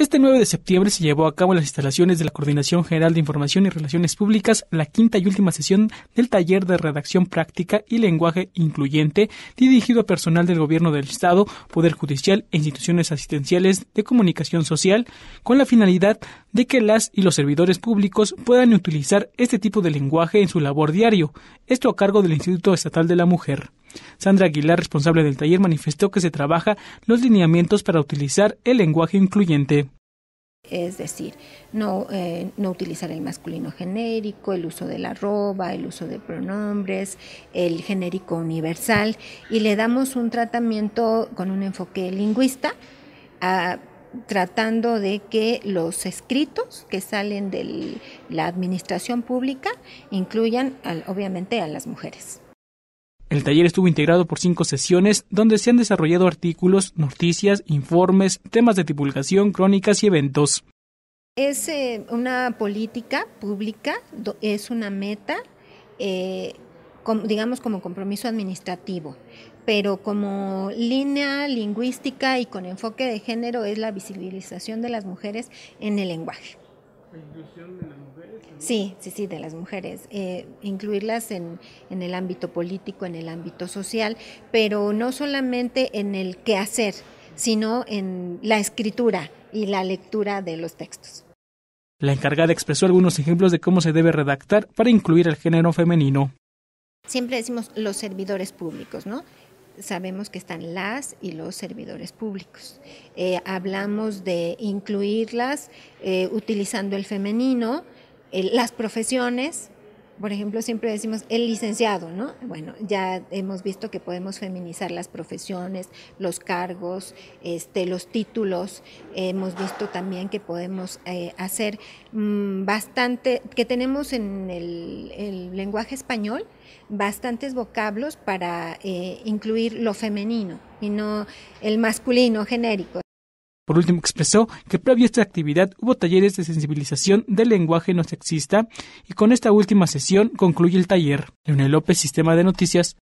Este 9 de septiembre se llevó a cabo en las instalaciones de la Coordinación General de Información y Relaciones Públicas la quinta y última sesión del taller de redacción práctica y lenguaje incluyente dirigido a personal del Gobierno del Estado, Poder Judicial e instituciones asistenciales de comunicación social con la finalidad de que las y los servidores públicos puedan utilizar este tipo de lenguaje en su labor diario, esto a cargo del Instituto Estatal de la Mujer. Sandra Aguilar, responsable del taller, manifestó que se trabaja los lineamientos para utilizar el lenguaje incluyente. Es decir, no, eh, utilizar el masculino genérico, el uso de la arroba, el uso de pronombres, el genérico universal, y le damos un tratamiento con un enfoque lingüista a tratando de que los escritos que salen de la administración pública incluyan obviamente a las mujeres. El taller estuvo integrado por cinco sesiones donde se han desarrollado artículos, noticias, informes, temas de divulgación, crónicas y eventos. Es eh, una política pública, es una meta eh, digamos como compromiso administrativo, pero como línea lingüística y con enfoque de género es la visibilización de las mujeres en el lenguaje. Sí, sí, sí, de las mujeres. Eh, incluirlas en, en, el ámbito político, en el ámbito social, pero no solamente en el qué hacer, sino en la escritura y la lectura de los textos. La encargada expresó algunos ejemplos de cómo se debe redactar para incluir el género femenino siempre decimos los servidores públicos, ¿no? Sabemos que están las y los servidores públicos. Eh, hablamos de incluirlas eh, utilizando el femenino, eh, las profesiones, por ejemplo, siempre decimos el licenciado, ¿no? Bueno, ya hemos visto que podemos feminizar las profesiones, los cargos, este, los títulos. Hemos visto también que podemos eh, hacer mm, bastante, que tenemos en el, lenguaje español bastantes vocablos para eh, incluir lo femenino y no el masculino genérico. Por último, expresó que previo a esta actividad hubo talleres de sensibilización del lenguaje no sexista y con esta última sesión concluye el taller. Leonel López, Sistema de Noticias,